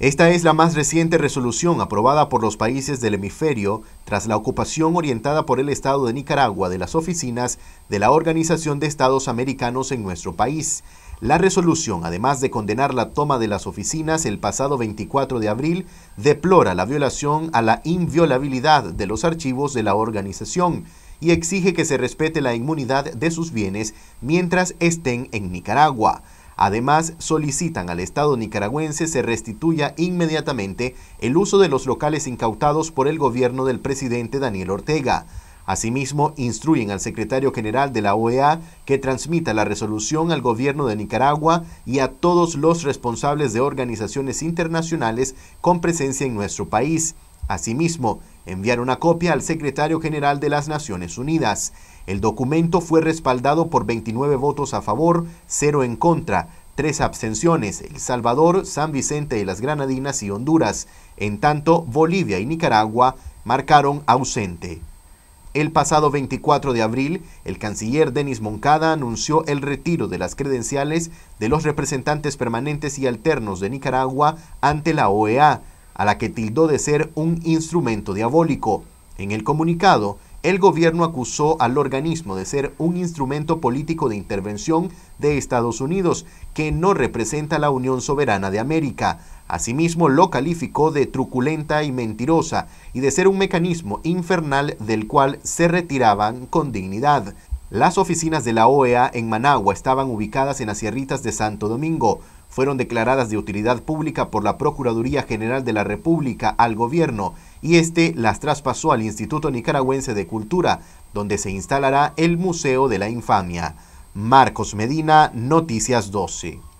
Esta es la más reciente resolución aprobada por los países del hemisferio tras la ocupación orientada por el Estado de Nicaragua de las oficinas de la Organización de Estados Americanos en nuestro país. La resolución, además de condenar la toma de las oficinas el pasado 24 de abril, deplora la violación a la inviolabilidad de los archivos de la organización y exige que se respete la inmunidad de sus bienes mientras estén en Nicaragua. Además, solicitan al Estado nicaragüense se restituya inmediatamente el uso de los locales incautados por el gobierno del presidente Daniel Ortega. Asimismo, instruyen al secretario general de la OEA que transmita la resolución al gobierno de Nicaragua y a todos los responsables de organizaciones internacionales con presencia en nuestro país. Asimismo, enviaron una copia al secretario general de las Naciones Unidas. El documento fue respaldado por 29 votos a favor, 0 en contra, 3 abstenciones, El Salvador, San Vicente y las Granadinas y Honduras. En tanto, Bolivia y Nicaragua marcaron ausente. El pasado 24 de abril, el canciller Denis Moncada anunció el retiro de las credenciales de los representantes permanentes y alternos de Nicaragua ante la OEA a la que tildó de ser un instrumento diabólico. En el comunicado, el gobierno acusó al organismo de ser un instrumento político de intervención de Estados Unidos que no representa la Unión Soberana de América. Asimismo, lo calificó de truculenta y mentirosa y de ser un mecanismo infernal del cual se retiraban con dignidad. Las oficinas de la OEA en Managua estaban ubicadas en las sierritas de Santo Domingo, fueron declaradas de utilidad pública por la Procuraduría General de la República al gobierno y este las traspasó al Instituto Nicaragüense de Cultura, donde se instalará el Museo de la Infamia. Marcos Medina, Noticias 12.